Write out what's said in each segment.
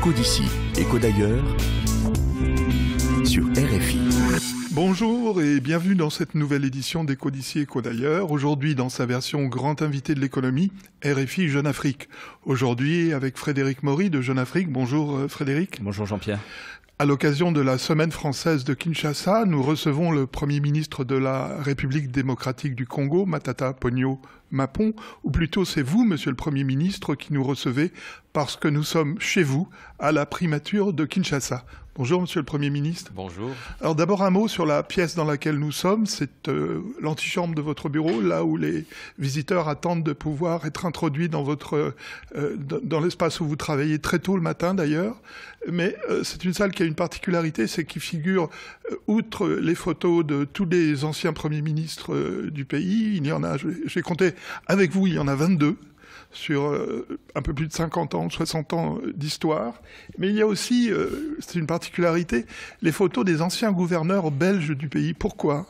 Écho d'ici, écho d'ailleurs, sur RFI. Bonjour et bienvenue dans cette nouvelle édition des d'ici, Écho d'ailleurs. Aujourd'hui, dans sa version grand invité de l'économie, RFI Jeune Afrique. Aujourd'hui, avec Frédéric Maury de Jeune Afrique. Bonjour euh, Frédéric. Bonjour Jean-Pierre. À l'occasion de la Semaine française de Kinshasa, nous recevons le Premier ministre de la République démocratique du Congo, Matata Pogno Mapon, ou plutôt c'est vous, Monsieur le Premier ministre, qui nous recevez parce que nous sommes chez vous, à la primature de Kinshasa. Bonjour, Monsieur le Premier ministre. Bonjour. Alors d'abord un mot sur la pièce dans laquelle nous sommes. C'est euh, l'antichambre de votre bureau, là où les visiteurs attendent de pouvoir être introduits dans votre euh, dans l'espace où vous travaillez très tôt le matin d'ailleurs. Mais euh, c'est une salle qui a une particularité, c'est qu'il figure outre les photos de tous les anciens premiers ministres du pays, il y en a, j'ai compté avec vous, il y en a 22 sur euh, un peu plus de 50 ans, 60 ans d'histoire. Mais il y a aussi, euh, c'est une particularité, les photos des anciens gouverneurs belges du pays. Pourquoi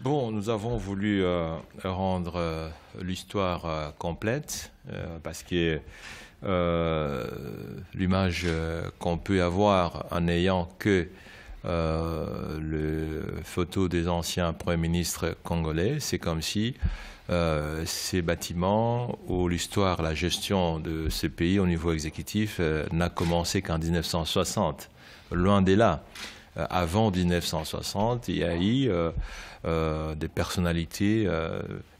Bon, nous avons voulu euh, rendre l'histoire complète parce que l'image qu'on peut avoir en n'ayant que les photos des anciens premiers ministres congolais, c'est comme si euh, ces bâtiments où l'histoire, la gestion de ces pays au niveau exécutif euh, n'a commencé qu'en 1960. Loin des là. Euh, avant 1960, il y a eu euh, des personnalités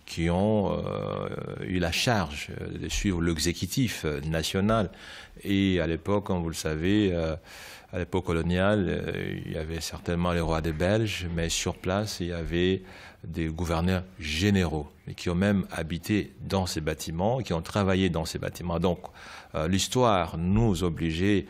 qui ont euh, eu la charge de suivre l'exécutif euh, national. Et à l'époque, comme vous le savez, euh, à l'époque coloniale, il y avait certainement les rois des Belges, mais sur place, il y avait des gouverneurs généraux et qui ont même habité dans ces bâtiments, qui ont travaillé dans ces bâtiments. Donc, l'histoire nous obligeait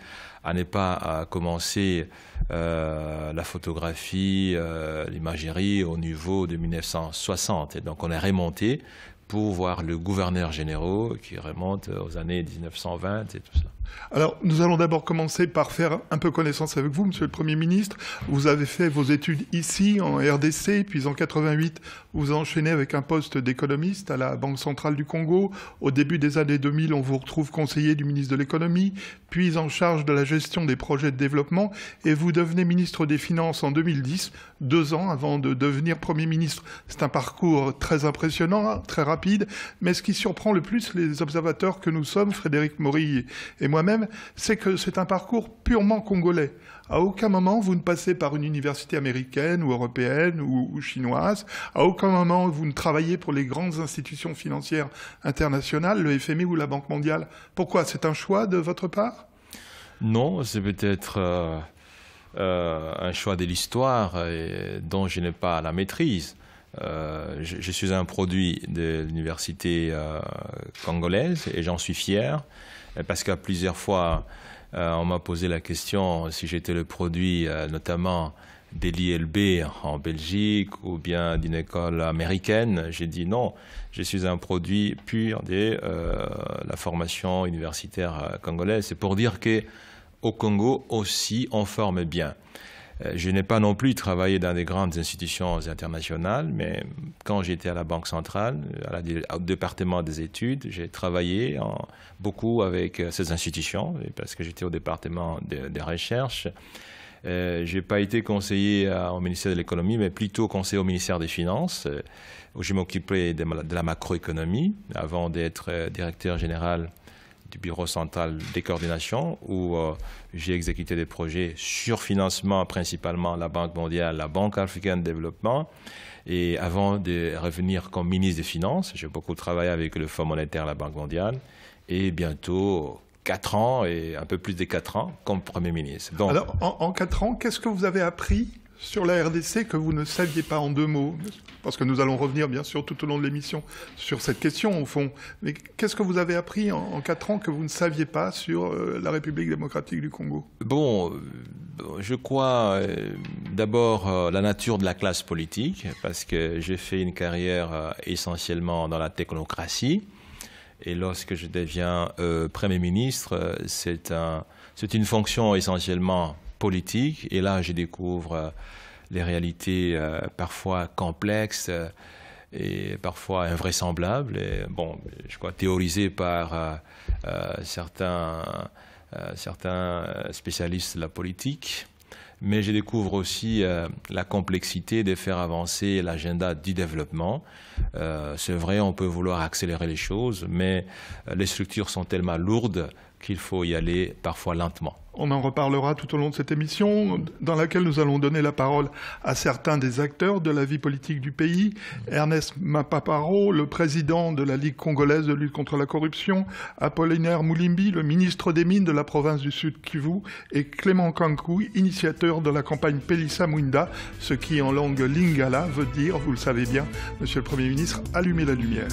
à n'est pas commencer euh, la photographie, euh, l'imagerie au niveau de 1960. Et donc on est remonté pour voir le gouverneur général qui remonte aux années 1920 et tout ça. Alors, nous allons d'abord commencer par faire un peu connaissance avec vous, Monsieur le Premier ministre. Vous avez fait vos études ici, en RDC, puis en 88, vous enchaînez avec un poste d'économiste à la Banque centrale du Congo. Au début des années 2000, on vous retrouve conseiller du ministre de l'économie, puis en charge de la gestion des projets de développement, et vous devenez ministre des Finances en 2010, deux ans avant de devenir Premier ministre. C'est un parcours très impressionnant, hein, très rapide, mais ce qui surprend le plus les observateurs que nous sommes, Frédéric Maury et moi, moi-même, c'est que c'est un parcours purement congolais. À aucun moment vous ne passez par une université américaine ou européenne ou, chinoise. À aucun moment vous ne travaillez pour les grandes institutions financières internationales, le FMI ou la Banque mondiale. Pourquoi C'est un choix de votre part Non, c'est peut-être euh, euh, un choix de l'histoire euh, dont je n'ai pas la maîtrise. Euh, je, suis un produit de l'université euh, congolaise et j'en suis fier euh, parce qu'à plusieurs fois, on m'a posé la question si j'étais le produit notamment de l'ILB en Belgique ou bien d'une école américaine. J'ai dit non, je suis un produit pur de la formation universitaire congolaise. C'est pour dire qu'au Congo aussi, on forme bien. Euh, je n'ai pas non plus travaillé dans des grandes institutions internationales, mais quand j'étais à la Banque centrale, au département des études, j'ai travaillé beaucoup avec euh, ces institutions, parce que j'étais au département des recherches. Euh, je n'ai pas été conseiller au ministère de l'économie, mais plutôt conseiller au ministère des Finances, où je m'occupais de, la macroéconomie, avant d'être directeur général Bureau central des coordinations où euh, j'ai exécuté des projets sur financement principalement la Banque mondiale, la Banque africaine de développement. Et avant de revenir comme ministre des Finances, j'ai beaucoup travaillé avec le Fonds monétaire, la Banque mondiale et bientôt 4 ans et un peu plus de 4 ans comme Premier ministre. Alors, en, en 4 ans, qu'est-ce que vous avez appris sur la RDC que vous ne saviez pas en deux mots, parce que nous allons revenir bien sûr tout au long de l'émission sur cette question au fond. Mais qu'est-ce que vous avez appris en, quatre ans que vous ne saviez pas sur euh, la République démocratique du Congo Bon, euh, je crois euh, d'abord la nature de la classe politique, parce que j'ai fait une carrière essentiellement dans la technocratie. Et lorsque je deviens Premier ministre, c'est une fonction essentiellement politique. Et là, je découvre euh, les réalités euh, parfois complexes euh, et parfois invraisemblables. Et bon, je crois théorisées par certains, certains spécialistes de la politique mais je découvre aussi la complexité de faire avancer l'agenda du développement. c'est vrai, on peut vouloir accélérer les choses, mais les structures sont tellement lourdes qu'il faut y aller parfois lentement on en reparlera tout au long de cette émission, dans laquelle nous allons donner la parole à certains des acteurs de la vie politique du pays. Ernest Mapaparo, le président de la Ligue congolaise de lutte contre la corruption, Apollinaire Moulimbi, le ministre des Mines de la province du Sud Kivu, et Clément Kankou, initiateur de la campagne Pelissa Munda, ce qui en langue lingala veut dire, vous le savez bien, Monsieur le Premier ministre, allumez la lumière.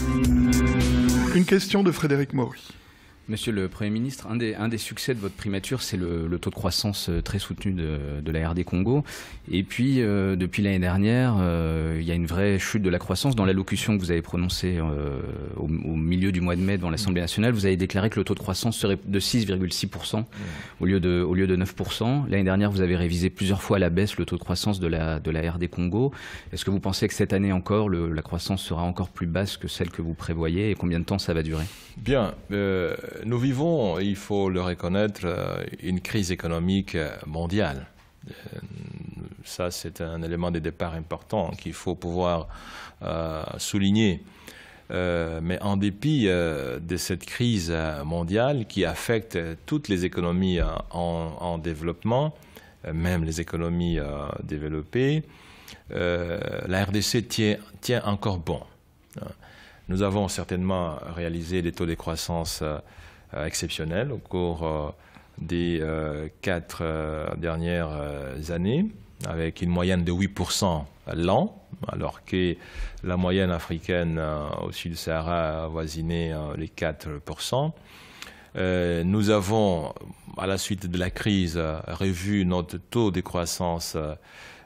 Une question de Frédéric Maury. Monsieur le Premier ministre, un des, un des succès de votre primature, c'est le, taux de croissance euh, très soutenu de, la RD Congo. Et puis, euh, depuis l'année dernière, euh, il y a une vraie chute de la croissance. Dans l'allocution que vous avez prononcée au, milieu du mois de mai devant l'Assemblée mm. nationale, vous avez déclaré que le taux de croissance serait de 6,6% mm. au, lieu de, au lieu de 9%. L'année dernière, vous avez révisé plusieurs fois à la baisse le taux de croissance de la, de la RD Congo. Est-ce que vous pensez que cette année encore, la croissance sera encore plus basse que celle que vous prévoyez et combien de temps ça va durer Bien nous vivons, il faut le reconnaître, euh, une crise économique euh, mondiale. Euh, ça, c'est un élément de départ important qu'il faut pouvoir souligner. mais en dépit de cette crise mondiale qui affecte toutes les économies en, développement, même les économies développées, la RDC tient encore bon. Nous avons certainement réalisé des taux de croissance euh, euh, exceptionnels au cours euh, des quatre dernières années, avec une moyenne de 8% l'an, alors que la moyenne africaine au sud du Sahara avoisinait les 4%. Nous avons, à la suite de la crise, revu notre taux de croissance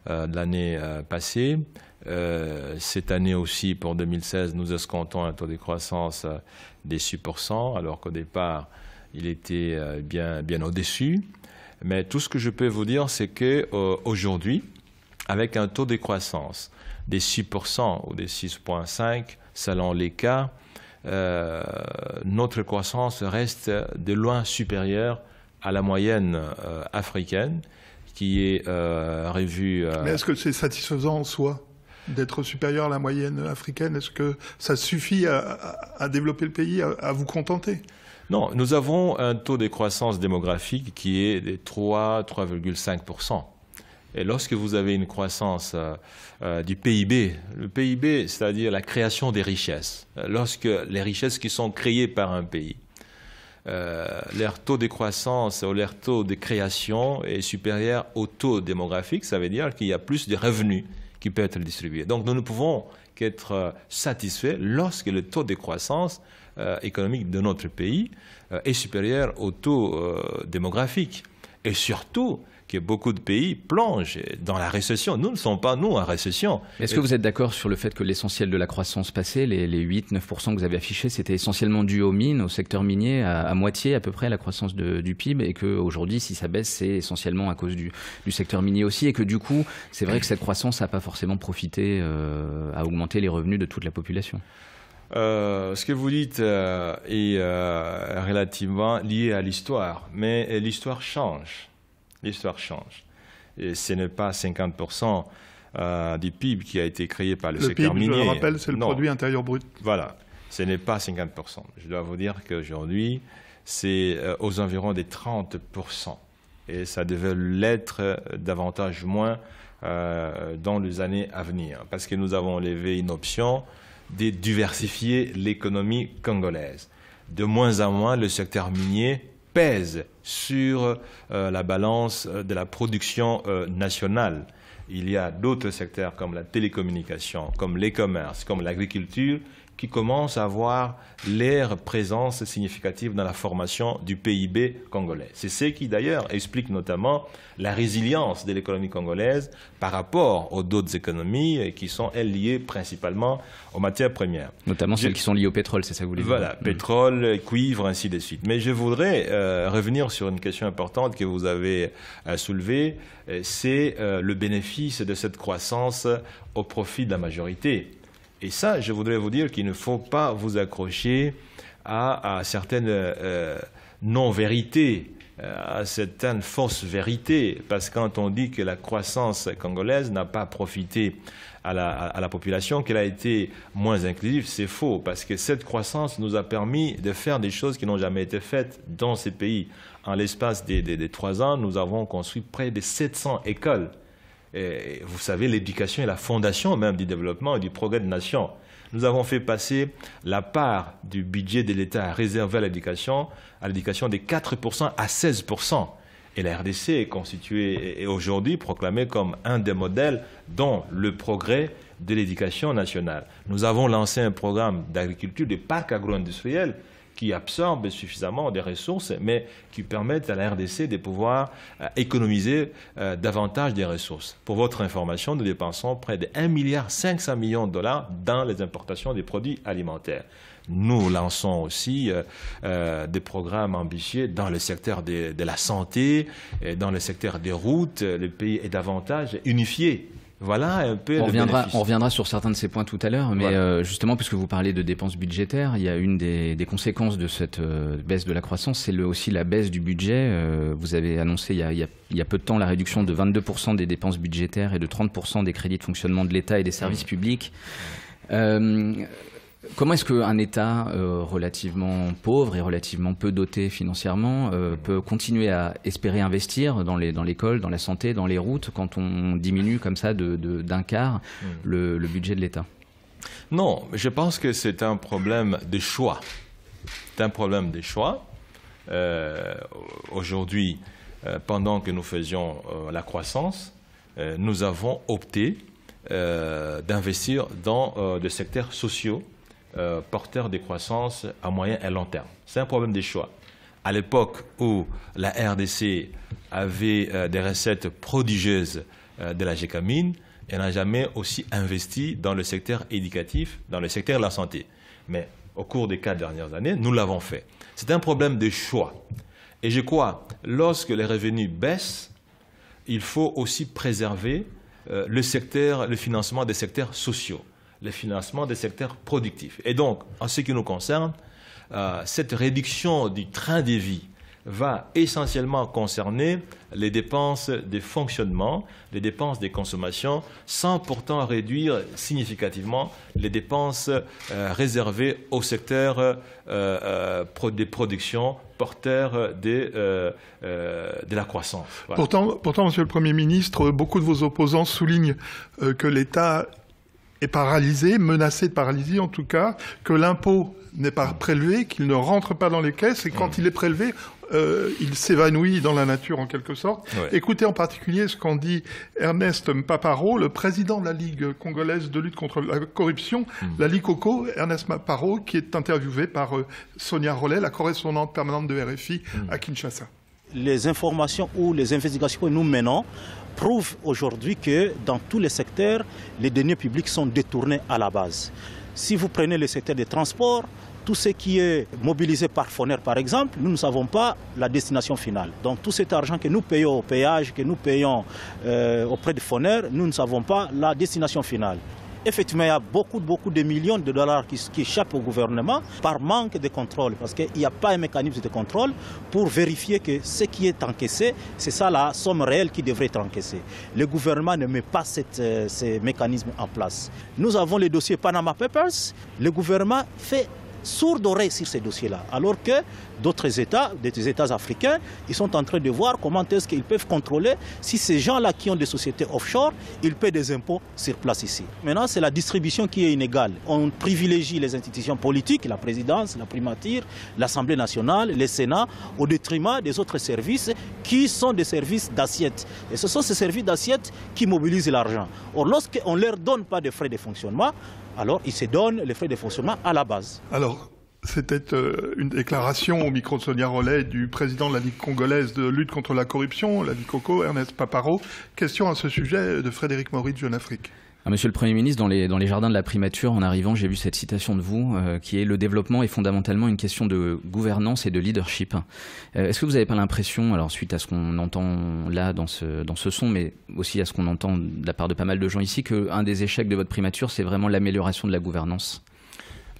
de l'année passée. Euh, cette année aussi, pour 2016, nous escomptons un taux de croissance euh, des 6%, alors qu'au départ, il était euh, bien, au-dessus. Mais tout ce que je peux vous dire, c'est qu'aujourd'hui, avec un taux de croissance des 6% ou des 6,5%, selon les cas, notre croissance reste de loin supérieure à la moyenne africaine qui est revue. Mais est-ce que c'est satisfaisant en soi d'être supérieur à la moyenne africaine Est-ce que ça suffit à, développer le pays, à, vous contenter Non, nous avons un taux de croissance démographique qui est de 3, 3,5 et lorsque vous avez une croissance euh, euh, du PIB, le PIB, c'est-à-dire la création des richesses, lorsque les richesses qui sont créées par un pays, euh, leur taux de croissance ou leur taux de création est supérieur au taux démographique, ça veut dire qu'il y a plus de revenus qui peut être distribué. Donc nous ne pouvons qu'être euh, satisfaits lorsque le taux de croissance euh, économique de notre pays euh, est supérieur au taux démographique. Et surtout, que beaucoup de pays plongent dans la récession. Nous ne sommes pas, nous, en récession. Est-ce que vous êtes d'accord sur le fait que l'essentiel de la croissance passée, les, les 8-9% que vous avez affichés, c'était essentiellement dû aux mines, au secteur minier, à, moitié à peu près à la croissance du PIB, et qu'aujourd'hui, si ça baisse, c'est essentiellement à cause du, secteur minier aussi, et que du coup, c'est vrai que cette croissance n'a pas forcément profité à euh, augmenter les revenus de toute la population euh, ce que vous dites euh, est relativement lié à l'histoire, mais l'histoire change l'histoire change. Et ce n'est pas 50% euh, du PIB qui a été créé par le, le secteur PIB, minier. Je le rappelle, c'est le produit intérieur brut. Voilà, ce n'est pas 50%. Je dois vous dire qu'aujourd'hui, c'est euh, aux environs des 30%. Et ça devait l'être davantage moins euh, dans les années à venir, parce que nous avons levé une option de diversifier l'économie congolaise. De moins en moins, le secteur minier pèse sur euh, la balance euh, de la production euh, nationale. Il y a d'autres secteurs comme la télécommunication, comme les commerces, comme l'agriculture, qui commence à avoir l'air présence significative dans la formation du PIB congolais. C'est ce qui d'ailleurs explique notamment la résilience de l'économie congolaise par rapport aux d'autres économies euh, qui sont elles liées principalement aux matières premières. Notamment celles qui sont liées au pétrole, c'est ça que vous voulez dire Voilà, mm. pétrole, cuivre, ainsi de suite. Mais je voudrais euh, revenir sur une question importante que vous avez euh, soulevée, c'est le bénéfice de cette croissance au profit de la majorité. Et ça, je voudrais vous dire qu'il ne faut pas vous accrocher à, certaines euh, non-vérités, euh, à certaines fausses vérités, parce que quand on dit que la croissance congolaise n'a pas profité à la, population, qu'elle a été moins inclusive, c'est faux, parce que cette croissance nous a permis de faire des choses qui n'ont jamais été faites dans ces pays. En l'espace des, des trois ans, nous avons construit près de 700 écoles vous savez, l'éducation est la fondation même du développement et du progrès de nation. Nous avons fait passer la part du budget de l'État réservé à l'éducation, à l'éducation des 4% à 16%. Et la RDC est constituée et aujourd'hui proclamée comme un des modèles dans le progrès de l'éducation nationale. Nous avons lancé un programme d'agriculture, de parcs agro-industriel qui absorbent suffisamment des ressources, mais qui permettent à la RDC de pouvoir euh, économiser euh, davantage des ressources. Pour votre information, nous dépensons près de 1,5 milliard de dollars dans les importations des produits alimentaires. Nous lançons aussi euh, des programmes ambitieux dans le secteur de la santé, et dans le secteur des routes. Le pays est davantage unifié voilà peu. On, reviendra, on reviendra sur certains de ces points tout à l'heure, mais euh, justement, puisque vous parlez de dépenses budgétaires, il y a une des, conséquences de cette euh, baisse de la croissance, c'est aussi la baisse du budget. Euh, vous avez annoncé il y, a, il, y a, peu de temps la réduction de 22% des dépenses budgétaires et de 30% des crédits de fonctionnement de l'État et des services mmh. publics. Mmh. Comment est-ce qu'un État euh, relativement pauvre et relativement peu doté financièrement euh, peut continuer à espérer investir dans l'école, dans, la santé, dans les routes, quand on diminue comme ça d'un quart hmm. le, budget de l'État Non, je pense que c'est un problème de choix. C'est un problème de choix. Euh, aujourd'hui, pendant que nous faisions la croissance, nous avons opté d'investir dans des secteurs sociaux euh, porteur de croissance à moyen et long terme. C'est un problème des choix. À l'époque où la RDC avait euh, des recettes prodigieuses euh, de la GECAMINE, elle n'a jamais aussi investi dans le secteur éducatif, dans le secteur de la santé. Mais au cours des quatre dernières années, nous l'avons fait. C'est un problème de choix. Et je crois, lorsque les revenus baissent, il faut aussi préserver le financement des secteurs sociaux le financement des secteurs productifs. Et donc, en ce qui nous concerne, euh, cette réduction du train de vie va essentiellement concerner les dépenses de fonctionnement, les dépenses de consommation, sans pourtant réduire significativement les dépenses euh, réservées au secteur euh, des productions porteurs des, de la croissance. Pourtant, pourtant, Monsieur le Premier ministre, beaucoup de vos opposants soulignent que l'État est paralysé, menacé de paralysie en tout cas, que l'impôt n'est pas prélevé, qu'il ne rentre pas dans les caisses, et quand mmh. il est prélevé, euh, il s'évanouit dans la nature en quelque sorte. Écoutez en particulier ce qu'en dit Ernest Paparo, le président de la Ligue congolaise de lutte contre la corruption, mmh. la LicoCo, Ernest Paparo, qui est interviewé par euh, Sonia Rollet, la correspondante permanente de RFI mmh. à Kinshasa. Les informations ou les investigations que nous menons prouve aujourd'hui que dans tous les secteurs, les deniers publics sont détournés à la base. Si vous prenez le secteur des transports, tout ce qui est mobilisé par Foner, par exemple, nous ne savons pas la destination finale. Donc tout cet argent que nous payons au péage, que nous payons euh, auprès de Foner, nous ne savons pas la destination finale effectivement, il y a beaucoup, beaucoup de millions de dollars qui, échappent au gouvernement par manque de contrôle, parce qu'il n'y a pas un mécanisme de contrôle pour vérifier que ce qui est encaissé, c'est ça la somme réelle qui devrait être encaissée. Le gouvernement ne met pas euh, ces mécanismes en place. Nous avons le dossier Panama Papers. Le gouvernement fait sourd oreille sur ces dossiers-là. Alors que d'autres États, des États africains, ils sont en train de voir comment est-ce qu'ils peuvent contrôler si ces gens-là qui ont des sociétés offshore, ils paient des impôts sur place ici. Maintenant, c'est la distribution qui est inégale. On privilégie les institutions politiques, la présidence, la primature, l'Assemblée nationale, le Sénat, au détriment des autres services qui sont des services d'assiette. Et ce sont ces services d'assiette qui mobilisent l'argent. Or, lorsqu'on ne leur donne pas de frais de fonctionnement, alors il se donne les frais de fonctionnement à la base. Alors, c'était euh, une déclaration au micro de Sonia Rollet du président de la Ligue congolaise de lutte contre la corruption, la Ligue Coco, Ernest Paparo. Question à ce sujet de Frédéric Maurice, Jeune Afrique. Ah, monsieur le Premier ministre, dans les, jardins de la primature, en arrivant, j'ai vu cette citation de vous euh, qui est Le développement est fondamentalement une question de gouvernance et de leadership. Euh, est-ce que vous n'avez pas l'impression, alors suite à ce qu'on entend là dans ce, son, mais aussi à ce qu'on entend de la part de pas mal de gens ici, qu'un des échecs de votre primature, c'est vraiment l'amélioration de la gouvernance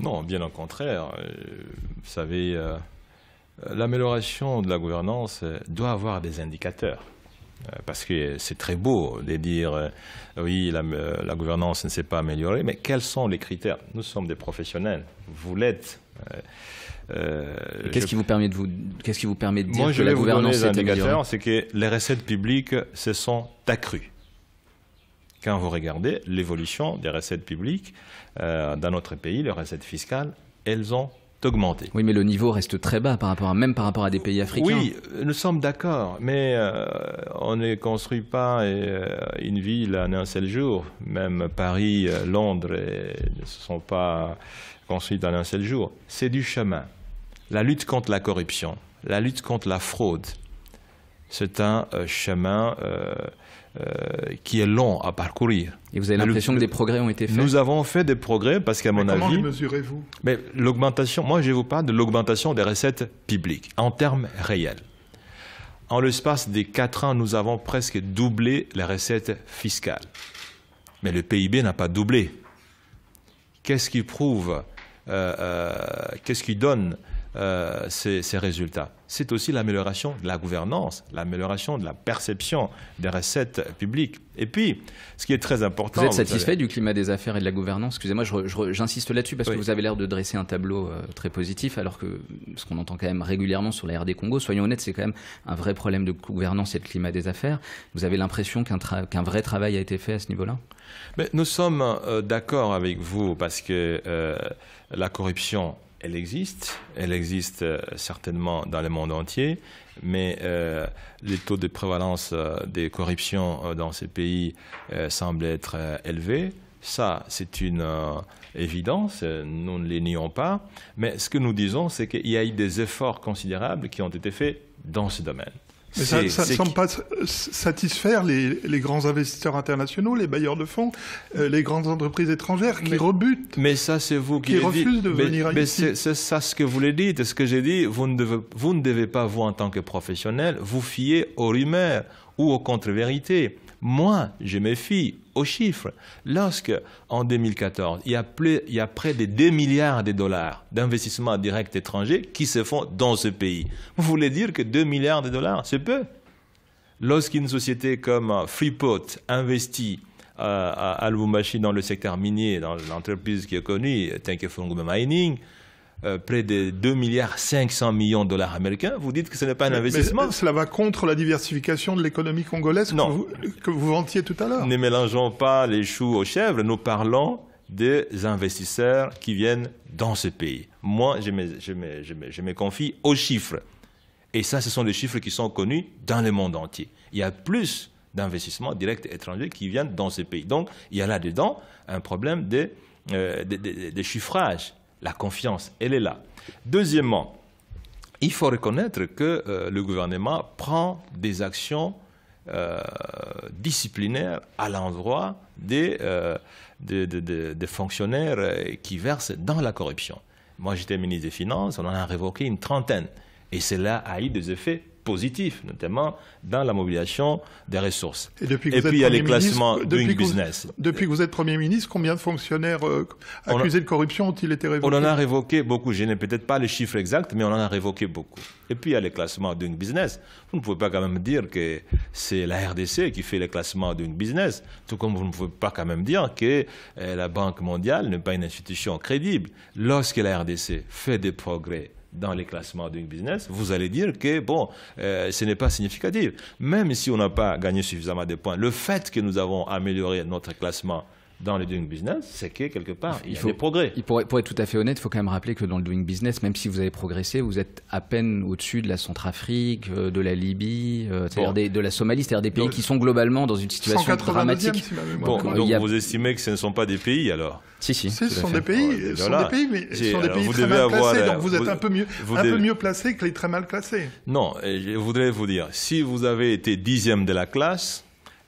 Non, bien au contraire. Euh, vous savez, l'amélioration de la gouvernance doit avoir des indicateurs. Euh, parce que c'est très beau de dire euh, oui, euh, la, gouvernance ne s'est pas améliorée, mais quels sont les critères Nous sommes des professionnels, vous l'êtes. qu'est-ce qui vous permet de qui vous permet de dire que la gouvernance est c'est que les recettes publiques se sont accrues. Quand vous regardez l'évolution des recettes publiques dans notre pays, les recettes fiscales, elles ont oui, mais le niveau reste très bas par rapport même par rapport à des pays africains. Oui, nous sommes d'accord, mais euh, on ne construit pas euh, une ville en un seul jour. Même Paris, euh, Londres ne se sont pas construites en un seul jour. C'est du chemin. La lutte contre la corruption, la lutte contre la fraude, c'est un chemin euh, qui est long à parcourir. Et vous avez l'impression que des progrès ont été faits Nous avons fait des progrès parce qu'à mon avis... Comment mesurez-vous Mais l'augmentation, moi je vous parle de l'augmentation des recettes publiques en termes réels. En l'espace des 4 ans, nous avons presque doublé les recettes fiscales. Mais le PIB n'a pas doublé. Qu'est-ce qui prouve, euh, euh, qu'est-ce qui donne euh, ces, résultats. C'est aussi l'amélioration de la gouvernance, l'amélioration de la perception des recettes publiques. Et puis, ce qui est très important. Vous êtes satisfait du climat des affaires et de la gouvernance Excusez-moi, j'insiste là-dessus parce que vous avez l'air de dresser un tableau euh, très positif, alors que ce qu'on entend quand même régulièrement sur la RD Congo, soyons honnêtes, c'est quand même un vrai problème de gouvernance et de climat des affaires. Vous avez l'impression qu'un vrai travail a été fait à ce niveau-là Nous sommes euh, d'accord avec vous parce que la corruption elle existe. Elle existe euh, certainement dans le monde entier, mais euh, les taux de prévalence euh, des corruptions dans ces pays semblent être élevés. Ça, c'est une évidence, nous ne les nions pas. Mais ce que nous disons, c'est qu'il y a eu des efforts considérables qui ont été faits dans ce domaine. Mais ça ne semble pas satisfaire les, grands investisseurs internationaux, les bailleurs de fonds, euh, les grandes entreprises étrangères qui rebutent. Mais ça, c'est vous qui, refusent de venir ici. Mais c'est ça ce que vous le dites. Ce que j'ai dit, vous ne, devez, vous ne devez pas, vous, en tant que professionnel, vous fier aux rumeurs ou aux contre-vérités. Moi, je me fie au chiffres. Lorsque, en 2014, il y a, près de 2 milliards de dollars d'investissements directs étrangers qui se font dans ce pays, vous voulez dire que 2 milliards de dollars, c'est peu Lorsqu'une société comme euh, Freeport investit euh, à Lubumbashi dans le secteur minier, dans l'entreprise qui est connue, Fung Mining, euh, près de 2,5 milliards millions de dollars américains, vous dites que ce n'est pas un investissement. cela va contre la diversification de l'économie congolaise Que, vous, vantiez tout à l'heure. Ne mélangeons pas les choux aux chèvres, nous parlons des investisseurs qui viennent dans ce pays. Moi, je me, confie aux chiffres. Et ça, ce sont des chiffres qui sont connus dans le monde entier. Il y a plus d'investissements directs étrangers qui viennent dans ces pays. Donc, il y a là-dedans un problème de euh, chiffrage. La confiance, elle est là. Deuxièmement, il faut reconnaître que euh, le gouvernement prend des actions euh, disciplinaires à l'endroit des, euh, des, fonctionnaires qui versent dans la corruption. Moi, j'étais ministre des Finances, on en a révoqué une trentaine. Et cela a eu des effets positif, notamment dans la mobilisation des ressources. Et, puis il y a les classements doing business. depuis que vous êtes Premier ministre, combien de fonctionnaires euh, accusés de corruption ont-ils été révoqués On en a révoqué beaucoup. Je n'ai peut-être pas les chiffres exacts, mais on en a révoqué beaucoup. Et puis il y a les classements doing business. Vous ne pouvez pas quand même dire que c'est la RDC qui fait les classements doing business, tout comme vous ne pouvez pas quand même dire que euh, la Banque mondiale n'est pas une institution crédible. Lorsque la RDC fait des progrès dans les classements d'une Business, vous allez dire que, bon, euh, ce n'est pas significatif. Même si on n'a pas gagné suffisamment de points, le fait que nous avons amélioré notre classement dans le doing business, c'est que quelque part, il, y a faut, des progrès. Il pour, pour, être tout à fait honnête, il faut quand même rappeler que dans le doing business, même si vous avez progressé, vous êtes à peine au-dessus de la Centrafrique, euh, de la Libye, euh, de la Somalie, c'est-à-dire des pays qui sont globalement dans une situation dramatique. Bon, donc, donc vous estimez que ce ne sont pas des pays alors si, si. Ce sont des pays, sont des pays, mais ce sont des pays très mal classés. donc vous êtes un, peu mieux, un mieux placé que les très mal classés. Non, je voudrais vous dire, si vous avez été dixième de la classe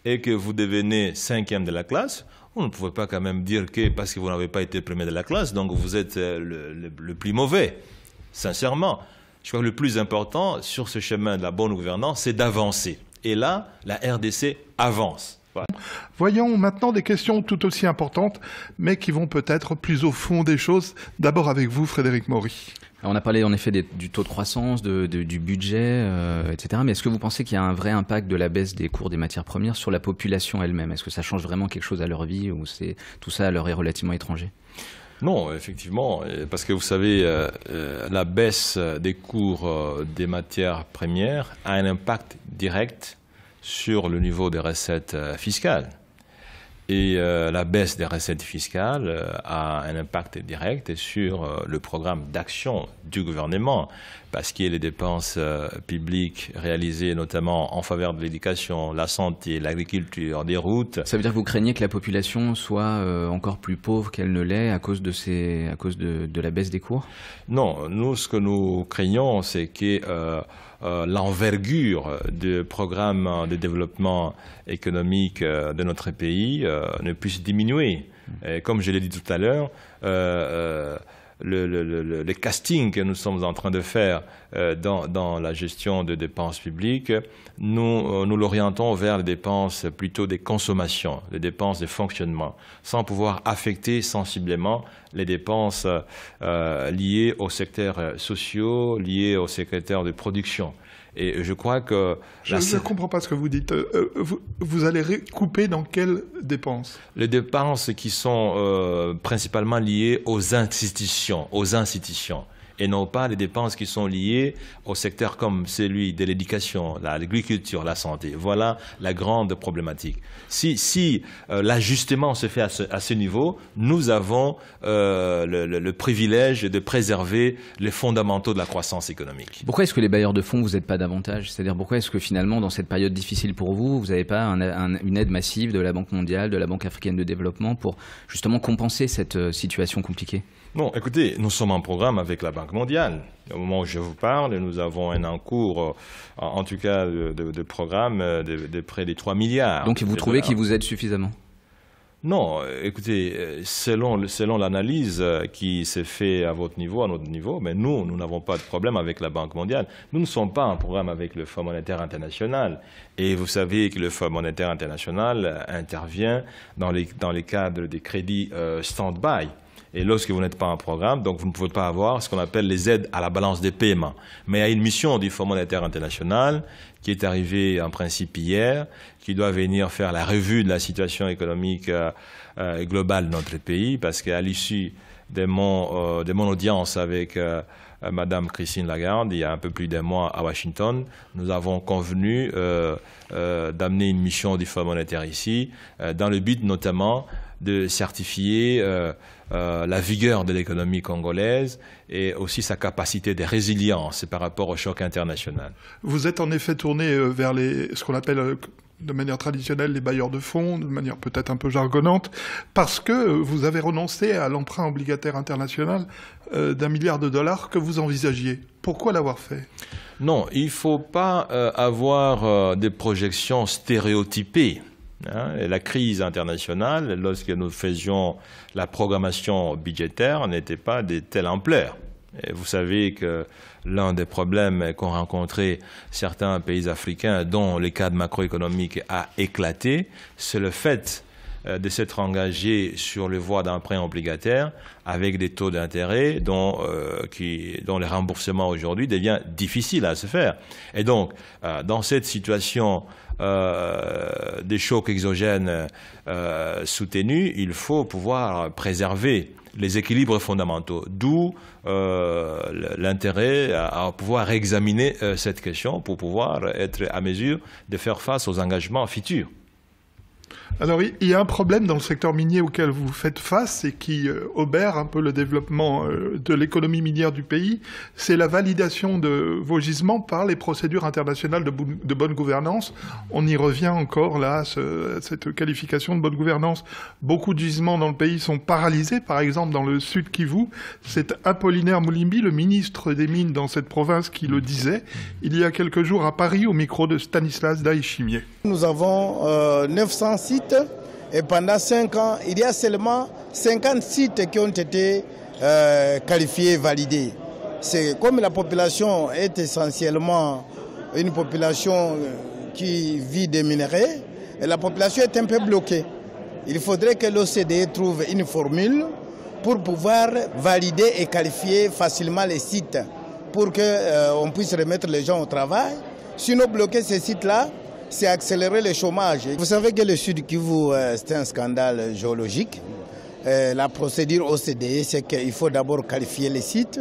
et que vous devenez cinquième de la classe, on ne pouvait pas quand même dire que parce que vous n'avez pas été premier de la classe, donc vous êtes euh, le, plus mauvais. Sincèrement, je crois que le plus important sur ce chemin de la bonne gouvernance, c'est d'avancer. Et là, la RDC avance. Voyons maintenant des questions tout aussi importantes, mais qui vont peut-être plus au fond des choses. D'abord avec vous, Frédéric Maury. On a parlé en effet du taux de croissance, du budget, euh, etc. Mais est-ce que vous pensez qu'il y a un vrai impact de la baisse des cours des matières premières sur la population elle-même Est-ce que ça change vraiment quelque chose à leur vie ou c'est tout ça leur est relativement étranger non, effectivement, parce que vous savez, euh, euh, la baisse des cours des matières premières a un impact direct sur le niveau des recettes fiscales. Et euh, la baisse des recettes fiscales euh, a un impact direct sur euh, le programme d'action du gouvernement parce qu'il y a les dépenses euh, publiques réalisées notamment en faveur de l'éducation, la santé, l'agriculture, des routes. Ça veut dire que vous craignez que la population soit euh, encore plus pauvre qu'elle ne l'est à cause, de, à cause de, la baisse des cours Non, nous ce que nous craignons c'est que euh, l'envergure du programme de développement économique de notre pays ne puisse diminuer. Mmh. Et comme je l'ai dit tout à l'heure, le, casting que nous sommes en train de faire euh, dans, la gestion des dépenses publiques, euh, nous, l'orientons vers les dépenses plutôt des consommations, les dépenses de fonctionnement, sans pouvoir affecter sensiblement les dépenses euh, liées aux secteurs sociaux, liées aux secteurs de production je crois que... ne comprends pas ce que vous dites. Euh, euh, vous, allez couper dans quelles dépenses Les dépenses qui sont euh, principalement liées aux institutions, aux institutions et non pas les dépenses qui sont liées au secteur comme celui de l'éducation, l'agriculture, la santé. Voilà la grande problématique. Si, euh, l'ajustement se fait à ce, niveau, nous avons euh, le, privilège de préserver les fondamentaux de la croissance économique. Pourquoi est-ce que les bailleurs de fonds, vous n'êtes pas davantage C'est-à-dire pourquoi est-ce que finalement, dans cette période difficile pour vous, vous n'avez pas une aide massive de la Banque mondiale, de la Banque africaine de développement pour justement compenser cette euh, situation compliquée – Non, écoutez, nous sommes en programme avec la Banque mondiale. Au moment où je vous parle, nous avons un encours, euh, en tout cas, de, programme euh, de, près de 3 milliards. Donc vous trouvez qu'il vous aide suffisamment non, euh, écoutez, selon, l'analyse qui s'est faite à votre niveau, à notre niveau, mais nous, nous n'avons pas de problème avec la Banque mondiale. Nous ne sommes pas en programme avec le Fonds monétaire international. Et vous savez que le Fonds monétaire international intervient dans les, dans cadres des crédits stand-by. Et lorsque vous n'êtes pas en programme, donc vous ne pouvez pas avoir ce qu'on appelle les aides à la balance des paiements. Mais il y a une mission du Fonds monétaire international qui est arrivée en principe hier, qui doit venir faire la revue de la situation économique euh, euh, globale de notre pays, parce qu'à l'issue de mon, euh, mon audience avec Madame Christine Lagarde, il y a un peu plus d'un mois à Washington, nous avons convenu euh, d'amener une mission du Fonds monétaire ici, dans le but notamment de certifier euh, euh, la vigueur de l'économie congolaise et aussi sa capacité de résilience par rapport au choc international. Vous êtes en effet tourné euh, vers les, ce qu'on appelle de manière traditionnelle les bailleurs de fonds, de manière peut-être un peu jargonnante, parce que vous avez renoncé à l'emprunt obligataire international d'un milliard de dollars que vous envisagiez. Pourquoi l'avoir fait Non, il ne faut pas avoir des projections stéréotypées Hein, la crise internationale, lorsque nous faisions la programmation budgétaire, n'était pas de telle ampleur. vous savez que l'un des problèmes qu'ont rencontré certains pays africains, dont le cadre macroéconomique a éclaté, c'est le fait euh, de s'être engagé sur le voie d'un prêt obligataire avec des taux d'intérêt dont, euh, le remboursement aujourd'hui devient difficile à se faire. Et donc, euh, dans cette situation euh, des chocs exogènes euh, soutenus, il faut pouvoir préserver les équilibres fondamentaux. D'où euh, l'intérêt à, pouvoir examiner cette question pour pouvoir être à mesure de faire face aux engagements futurs. Alors il y a un problème dans le secteur minier auquel vous faites face et qui euh, obère un peu le développement euh, de l'économie minière du pays, c'est la validation de vos gisements par les procédures internationales de, bonne gouvernance. On y revient encore là, ce, cette qualification de bonne gouvernance. Beaucoup de gisements dans le pays sont paralysés, par exemple dans le sud Kivu. C'est Apollinaire Moulimbi, le ministre des Mines dans cette province, qui le disait il y a quelques jours à Paris au micro de Stanislas Daichimier. Nous avons 906 euh, et pendant 5 ans, il y a seulement 50 sites qui ont été euh, qualifiés validés. C'est comme la population est essentiellement une population euh, qui vit des minerais, la population est un peu bloquée. Il faudrait que l'OCDE trouve une formule pour pouvoir valider et qualifier facilement les sites pour qu'on euh, puisse remettre les gens au travail. Sinon, bloquer ces sites-là, c'est accélérer le chômage. Vous savez que le Sud Kivu, euh, c'est un scandale géologique. Euh, la procédure OCDE, c'est qu'il faut d'abord qualifier les sites,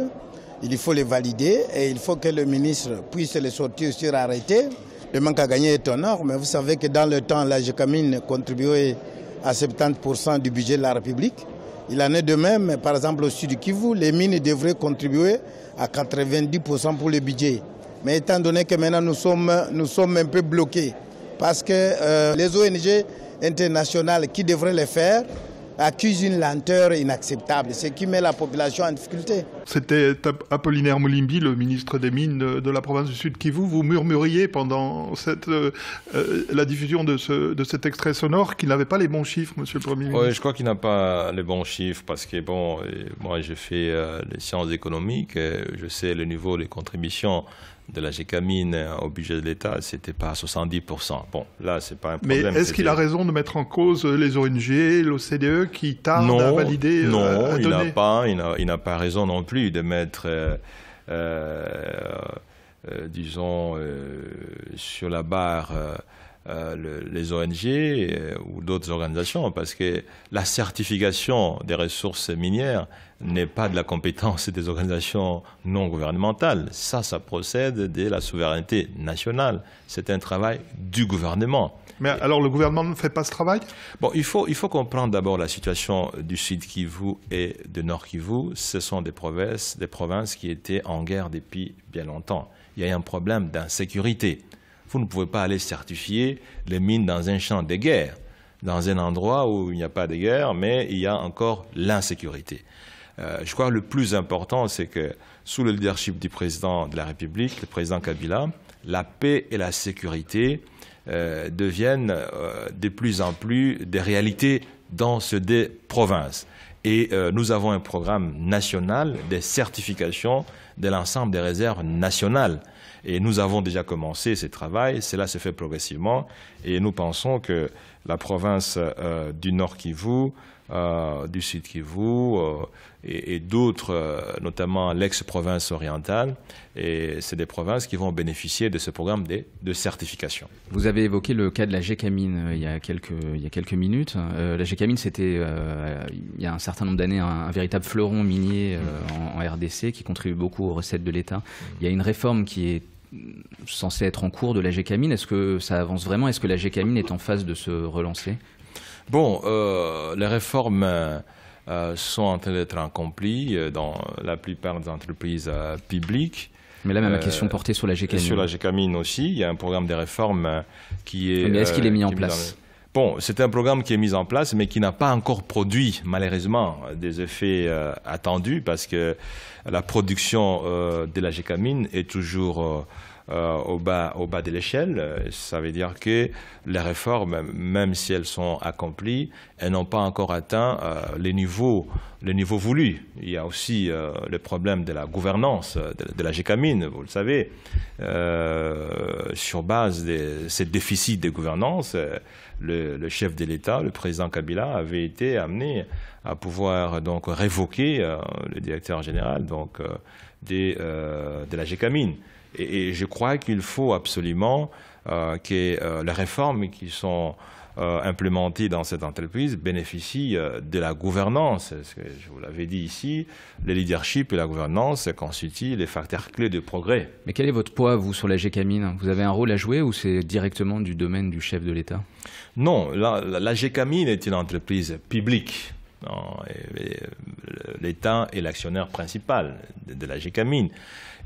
il faut les valider et il faut que le ministre puisse les sortir sur arrêté. Le manque à gagner est énorme, mais vous savez que dans le temps, la GECAMINE contribuait à 70% du budget de la République. Il en est de même, par exemple, au sud Kivu, les mines devraient contribuer à 90% pour le budget. Mais étant donné que maintenant nous sommes, un peu bloqués, parce que euh, les ONG internationales qui devraient le faire accusent une lenteur inacceptable, ce qui met la population en difficulté. C'était Apollinaire Moulimbi, le ministre des Mines de la province du Sud Kivu. Vous murmuriez pendant euh, euh, la diffusion de, cet extrait sonore qu'il n'avait pas les bons chiffres, monsieur le Premier ministre. Oui, je crois qu'il n'a pas les bons chiffres parce que, bon, moi j'ai fait les sciences économiques, je sais le niveau des contributions de la gécamine au budget de l'État, n'était pas 70%. Bon, là, pas un problème. Mais est-ce qu'il a raison de mettre en cause les ONG, l'OCDE qui tardent à valider euh, Non, il n'a pas, il pas raison non plus de mettre, euh, euh, disons, sur la barre. les ONG ou d'autres organisations, parce que la certification des ressources minières n'est pas de la compétence des organisations non gouvernementales. Ça, ça procède de la souveraineté nationale. C'est un travail du gouvernement. Mais alors le gouvernement ne fait pas ce travail Bon, il faut, il faut comprendre d'abord la situation du Sud Kivu et du Nord Kivu. Ce sont des provinces, des provinces qui étaient en guerre depuis bien longtemps. Il y a un problème d'insécurité. Vous ne pouvez pas aller certifier les mines dans un champ de guerre, dans un endroit où il n'y a pas de guerre, mais il y a encore l'insécurité. Euh, je crois que le plus important, c'est que sous le leadership du président de la République, le président Kabila, la paix et la sécurité euh, deviennent euh, de plus en plus des réalités dans ce des provinces. Et nous avons un programme national des certifications de l'ensemble des réserves nationales. Et nous avons déjà commencé ce travail, cela se fait progressivement, et nous pensons que la province euh, du Nord Kivu, euh, du Sud Kivu euh, et, d'autres, notamment l'ex-province orientale. Et c'est des provinces qui vont bénéficier de ce programme de, certification. Vous avez évoqué le cas de la GECAMINE il y a quelques, il a quelques minutes. la GECAMINE, c'était il y a un certain nombre d'années un, véritable fleuron minier en, en RDC qui contribue beaucoup aux recettes de l'État. Il y a une réforme qui est censé être en cours de la Gécamine. Est-ce que ça avance vraiment Est-ce que la Gécamine est en phase de se relancer Bon, euh, les réformes euh, sont en train d'être accomplies euh, dans la plupart des entreprises publiques. Mais là, même question portée sur la Gécamine. Sur la aussi, il y a un programme de réformes qui est. Mais est-ce qu'il est mis en place Bon, c'est un programme qui est mis en place, mais qui n'a pas encore produit, malheureusement, des effets euh, attendus, parce que la production euh, de la gécamine est toujours euh, au, bas, de l'échelle. Ça veut dire que les réformes, même si elles sont accomplies, elles n'ont pas encore atteint les, niveaux, les voulus. Il y a aussi le problème de la gouvernance de, la gécamine, vous le savez, sur base de ces déficits de gouvernance le, chef de l'État, le président Kabila, avait été amené à pouvoir donc révoquer euh, le directeur général euh, euh, de la Gécamine. et, je crois qu'il faut absolument que les réformes qui sont euh, implémentés dans cette entreprise bénéficient euh, de la gouvernance. je vous l'avais dit ici, le leadership et la gouvernance constituent les facteurs clés de progrès. Mais quel est votre poids, vous, sur la Gécamine Vous avez un rôle à jouer ou c'est directement du domaine du chef de l'État Non, la, la, est une entreprise publique. Euh, L'État est l'actionnaire principal de, la Gécamine.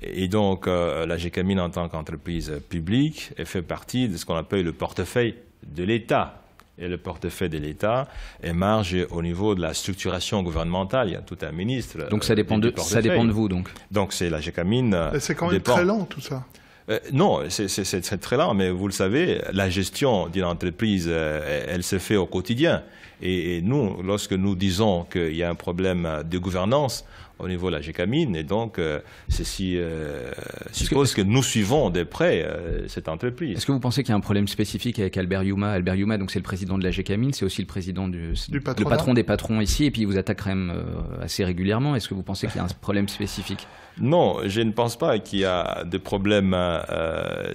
Et donc, la Gécamine, en tant qu'entreprise publique, fait partie de ce qu'on appelle le portefeuille de l'État et le portefeuille de l'État émerge au niveau de la structuration gouvernementale. Il y a tout un ministre. Donc ça euh, dépend, de, ça dépend de vous, donc Donc c'est la GECAMINE. Euh, c'est quand même très lent, tout ça euh, non, c'est très lent, mais vous le savez, la gestion d'une entreprise, elle se fait au quotidien. et nous, lorsque nous disons qu'il y a un problème de gouvernance, au niveau de la Gécamine, Et donc, euh, ceci euh, suppose que, que, nous suivons de près euh, cette entreprise. Est-ce que vous pensez qu'il y a un problème spécifique avec Albert Yuma Albert Yuma, donc c'est le président de la Gécamine, c'est aussi le président du, le patron des patrons ici, et puis il vous attaque quand même assez régulièrement. Est-ce que vous pensez qu'il y a un problème spécifique Non, je ne pense pas qu'il y a des problèmes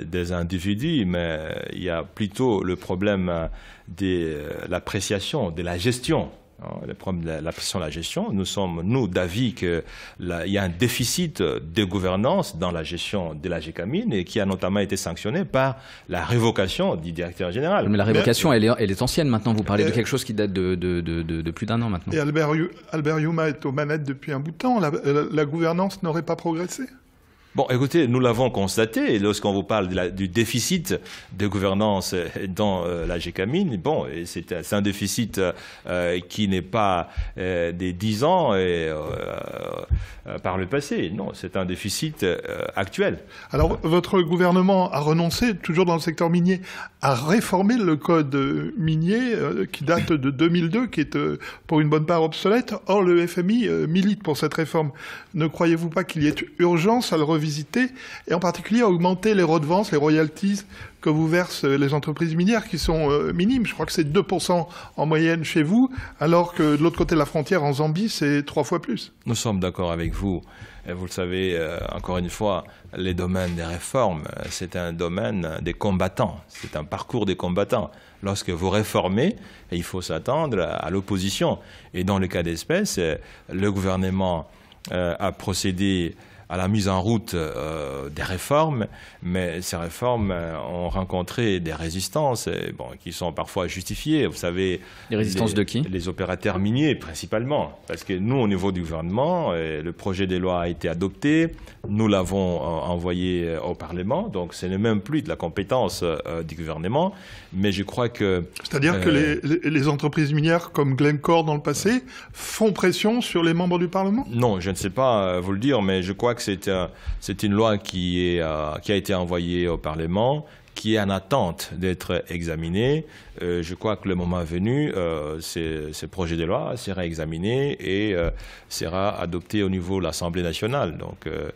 des individus, mais il y a plutôt le problème de l'appréciation, de la gestion le problème de la, la gestion. Nous sommes, nous, d'avis qu'il y a un déficit de gouvernance dans la gestion de la GECAMINE et qui a notamment été sanctionné par la révocation du directeur général. Mais la révocation, elle est, ancienne maintenant. Vous parlez de quelque chose qui date de, plus d'un an maintenant. Et Albert, Albert est aux manettes depuis un bout de temps. la gouvernance n'aurait pas progressé Bon, écoutez, nous l'avons constaté lorsqu'on vous parle du déficit de gouvernance euh, dans euh, la GECAMINE. Bon, euh, c'est un déficit qui n'est pas des 10 ans par le passé. Non, c'est un déficit actuel. Alors, votre gouvernement a renoncé, toujours dans le secteur minier, à réformer le code minier qui date de 2002, qui est pour une bonne part obsolète. Or, le FMI milite pour cette réforme. Ne croyez-vous pas qu'il y ait urgence à le visiter et en particulier augmenter les redevances, les royalties que vous versent les entreprises minières qui sont euh, minimes. Je crois que c'est 2% en moyenne chez vous, alors que de l'autre côté de la frontière, en Zambie, c'est trois fois plus. Nous sommes d'accord avec vous. Et vous le savez, euh, encore une fois, les domaines des réformes, euh, c'est un domaine des combattants, c'est un parcours des combattants. Lorsque vous réformez, il faut s'attendre à l'opposition. Et dans le cas d'espèce, le gouvernement a procédé à la mise en route euh, des réformes, mais ces réformes euh, ont rencontré des résistances, qui sont parfois justifiées. Vous savez, les résistances de qui Les opérateurs miniers principalement, parce que nous, au niveau du gouvernement, euh, le projet de loi a été adopté, nous l'avons envoyé au Parlement, donc ce n'est même plus de la compétence du gouvernement mais je crois que... C'est-à-dire que euh, les, entreprises minières comme Glencore dans le passé font pression sur les membres du Parlement Non, je ne sais pas euh, vous le dire, mais je crois que c'est euh, une loi qui a été envoyée au Parlement qui est en attente d'être examiné. Euh, je crois que le moment venu, euh, ce projet de loi sera examiné et euh, sera adopté au niveau de l'Assemblée nationale. Donc euh,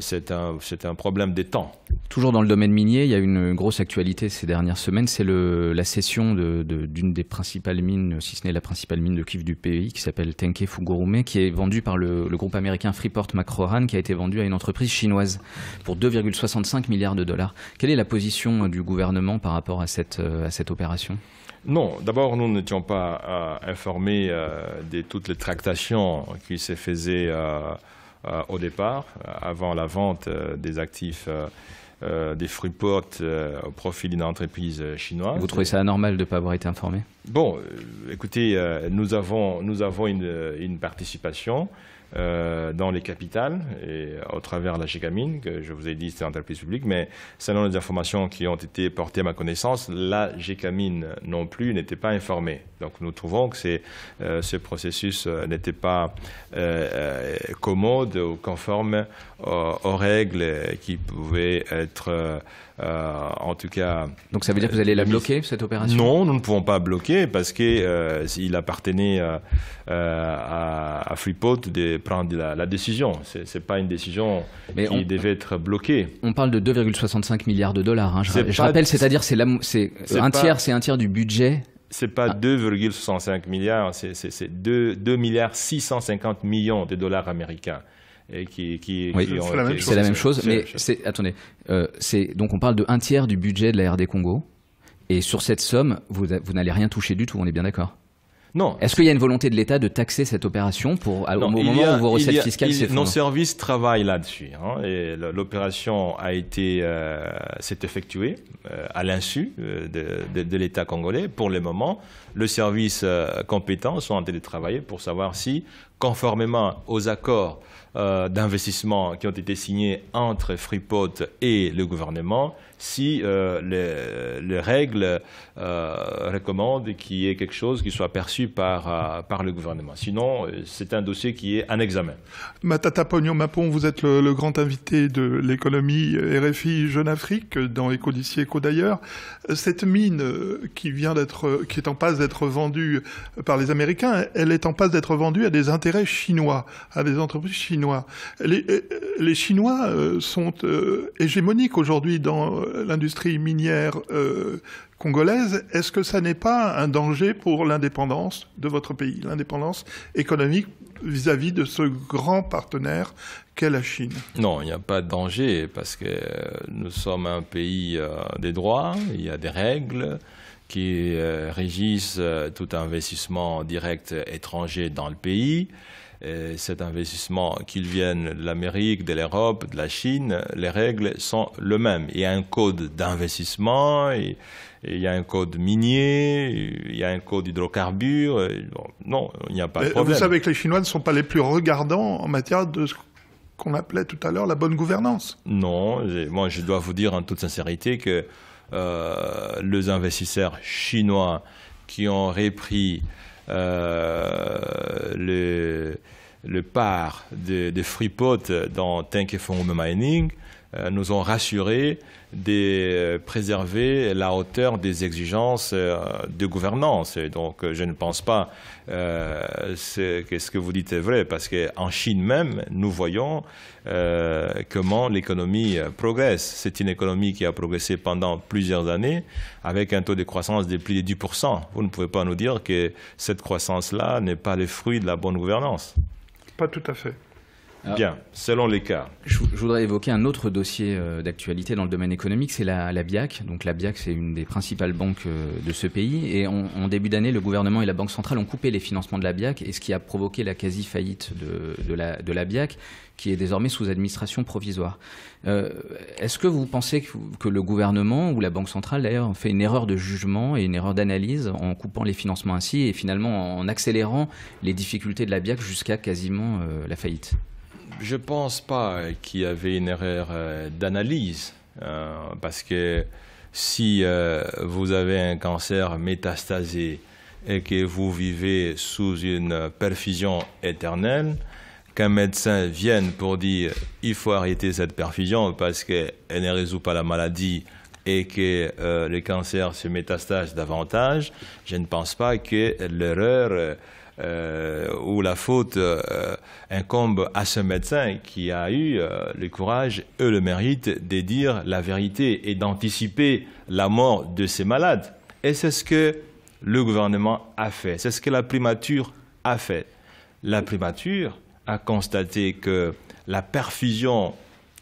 c'est un, un, problème des temps. Toujours dans le domaine minier, il y a une grosse actualité ces dernières semaines. C'est la cession d'une des principales mines, si ce n'est la principale mine de kiff du pays, qui s'appelle Tenke Fugurume, qui est vendue par le, le groupe américain Freeport McMoran, qui a été vendue à une entreprise chinoise pour 2,65 milliards de dollars. Quelle est la position euh, du gouvernement par rapport à cette, euh, opération non, d'abord, nous n'étions pas euh, informés de toutes les tractations qui se faisaient au départ, avant la vente des actifs des Freeport au profit d'une entreprise chinoise. Vous trouvez ça anormal de ne pas avoir été informé Bon, écoutez, nous avons, une participation. Euh, dans les capitales et au travers de la GECAMINE, que je vous ai dit, c'était une entreprise publique, mais selon les informations qui ont été portées à ma connaissance, la GECAMINE non plus n'était pas informée. Donc nous trouvons que euh, ce processus euh, n'était pas commode ou conforme euh, aux, règles qui pouvaient être, euh, euh, en tout cas. Donc ça veut dire que vous allez la bloquer cette opération Non, nous ne pouvons pas bloquer parce qu'il appartenait à, à, Freeport de prendre la, décision. décision. n'est pas une décision qui devait être bloquée. On parle de 2,65 milliards de dollars. Hein. je, rappelle, c'est-à-dire c'est un tiers, c'est un tiers du budget n'est pas 2,65 ah. milliards, c'est 2, 2 milliards millions de dollars américains c'est la, même chose, mais attendez, euh, donc on parle de un tiers du budget de la RD Congo, et sur cette somme, vous, n'allez rien toucher du tout, on est bien d'accord non. Est-ce qu'il y a une volonté de l'État de taxer cette opération pour, au moment où vos recettes fiscales s'effondrent Nos services travaillent là-dessus. Hein, et l'opération a été, euh, s'est effectuée euh, à l'insu de, l'État congolais. Pour le moment, le service compétent sont en travailler pour savoir si, conformément aux accords euh, d'investissements qui ont été signés entre Freeport et le gouvernement si euh, les, règles euh, recommandent qu'il y ait quelque chose qui soit perçu par, euh, par le gouvernement. Sinon, c'est un dossier qui est en examen. Matata Pognon-Mapon, vous êtes le, grand invité de l'économie RFI Jeune Afrique dans Éco d'ici, Éco d'ailleurs. Cette mine qui vient d'être, qui est en passe d'être vendue par les Américains, elle est en passe d'être vendue à des intérêts chinois, à des entreprises chinoises. Les, les Chinois sont hégémoniques aujourd'hui dans l'industrie minière euh, congolaise, est-ce que ça n'est pas un danger pour l'indépendance de votre pays, l'indépendance économique vis à -vis de ce grand partenaire qu'est la Chine Non, il n'y a pas de danger parce que euh, nous sommes un pays euh, des droits, il y a des règles qui régissent tout investissement direct étranger dans le pays cet investissement, qu'il vienne de l'Amérique, de l'Europe, de la Chine, les règles sont les mêmes. Il y a un code d'investissement, il y a un code minier, il y a un code hydrocarbures. non, il n'y a pas de problème. Vous savez que les Chinois ne sont pas les plus regardants en matière de ce qu'on appelait tout à l'heure la bonne gouvernance. Non, moi je dois vous dire en toute sincérité que euh, les investisseurs chinois qui ont repris euh, le, le part de, de Freeport dans Tank Mining euh, nous ont rassuré de préserver la hauteur des exigences euh, de gouvernance. donc, euh, je ne pense pas que ce que vous dites est vrai, parce qu'en Chine même, nous voyons comment l'économie progresse. C'est une économie qui a progressé pendant plusieurs années avec un taux de croissance de plus de 10%. Vous ne pouvez pas nous dire que cette croissance-là n'est pas le fruit de la bonne gouvernance. Pas tout à fait. Ah. Bien, selon les cas. Je, voudrais évoquer un autre dossier euh, d'actualité dans le domaine économique, c'est la, BIAC. Donc la BIAC, c'est une des principales banques euh, de ce pays. Et en début d'année, le gouvernement et la Banque centrale ont coupé les financements de la BIAC, et ce qui a provoqué la quasi-faillite de, la, BIAC, qui est désormais sous administration provisoire. Euh, est-ce que vous pensez que, le gouvernement ou la Banque centrale, d'ailleurs, fait une erreur de jugement et une erreur d'analyse en coupant les financements ainsi et finalement en accélérant les difficultés de la BIAC jusqu'à quasiment la faillite je ne pense pas qu'il y avait une erreur euh, d'analyse, euh, parce que si euh, vous avez un cancer métastasé et que vous vivez sous une perfusion éternelle, qu'un médecin vienne pour dire il faut arrêter cette perfusion parce qu'elle ne résout pas la maladie et que le cancer se métastase davantage, je ne pense pas que l'erreur euh, où la faute euh, incombe à ce médecin qui a eu euh, le courage et le mérite de dire la vérité et d'anticiper la mort de ses malades. Et c'est ce que le gouvernement a fait, c'est ce que la primature a fait. La primature a constaté que la perfusion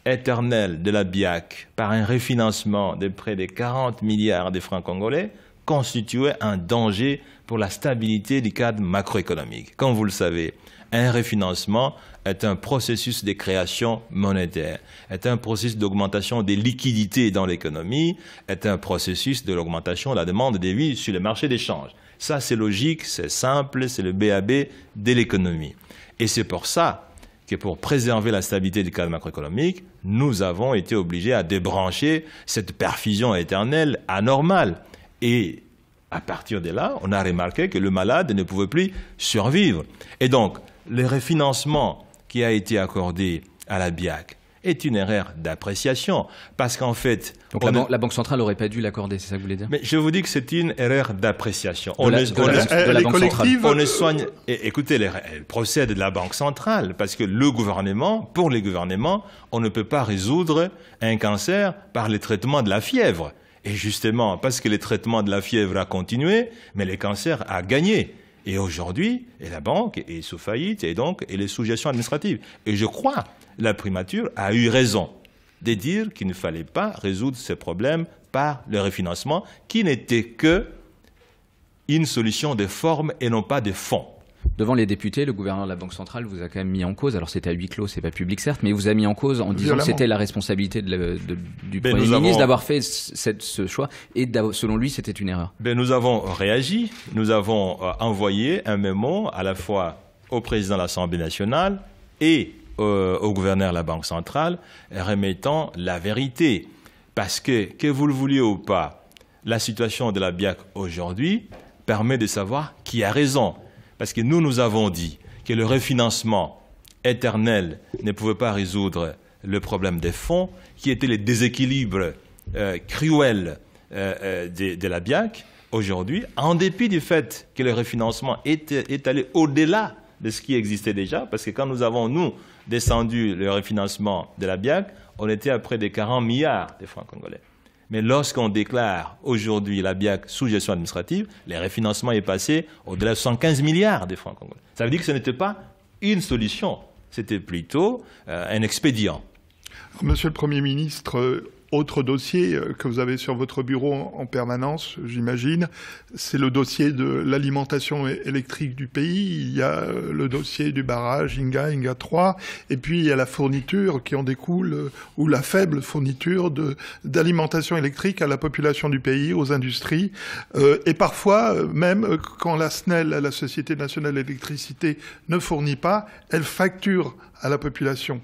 éternelle de la BIAC par un refinancement de près de 40 milliards de francs congolais constituait un danger pour la stabilité du cadre macroéconomique. Comme vous le savez, un refinancement est un processus de création monétaire, est un processus d'augmentation des liquidités dans l'économie, est un processus de l'augmentation de la demande des vies sur les marchés d'échange. Ça, c'est logique, c'est simple, c'est le BAB de l'économie. Et c'est pour ça que pour préserver la stabilité du cadre macroéconomique, nous avons été obligés à débrancher cette perfusion éternelle anormale et à partir de là, on a remarqué que le malade ne pouvait plus survivre. Et donc, le refinancement qui a été accordé à la BIAC est une erreur d'appréciation, parce qu'en fait... Donc la, Banque centrale n'aurait pas dû l'accorder, c'est ça que vous voulez dire Mais je vous dis que c'est une erreur d'appréciation. On, est, on ne soigne... Écoutez, elle procède de la Banque centrale, parce que le gouvernement, pour les gouvernements, on ne peut pas résoudre un cancer par les traitements de la fièvre. Et justement, parce que les traitements de la fièvre a continué, mais le cancers a gagné. Et aujourd'hui, et la banque est sous faillite, et donc, et les suggestions administratives. Et je crois, la primature a eu raison de dire qu'il ne fallait pas résoudre ces problèmes par le refinancement, qui n'était que une solution de forme et non pas de fond. Devant les députés, le gouverneur de la Banque centrale vous a quand même mis en cause. Alors c'était à huis clos, c'est pas public certes, mais il vous a mis en cause en disant que c'était la responsabilité du ben, Premier ministre d'avoir fait ce choix et selon lui c'était une erreur. Ben, nous avons réagi, nous avons euh, envoyé un mémo à la fois au président de l'Assemblée nationale et euh, au gouverneur de la Banque centrale remettant la vérité. Parce que, que vous le vouliez ou pas, la situation de la BIAC aujourd'hui permet de savoir qui a raison. Parce que nous, nous avons dit que le refinancement éternel ne pouvait pas résoudre le problème des fonds, qui était le déséquilibre euh, cruel euh, euh, de, la BIAC aujourd'hui, en dépit du fait que le refinancement est, allé au-delà de ce qui existait déjà, parce que quand nous avons, nous, descendu le refinancement de la BIAC, on était à près de 40 milliards de francs congolais. Mais lorsqu'on déclare aujourd'hui la BIAC sous gestion administrative, les refinancements est passé au-delà de 115 milliards de francs congolais. Ça veut dire que ce n'était pas une solution, c'était plutôt euh, un expédient. Monsieur le Premier ministre, autre dossier euh, que vous avez sur votre bureau en permanence, j'imagine, c'est le dossier de l'alimentation électrique du pays. Il y a euh, le dossier du barrage Inga, Inga 3, et puis il y a la fourniture qui en découle, euh, ou la faible fourniture d'alimentation électrique à la population du pays, aux industries, et parfois même quand la SNEL, la Société nationale d'électricité, ne fournit pas, elle facture à la population.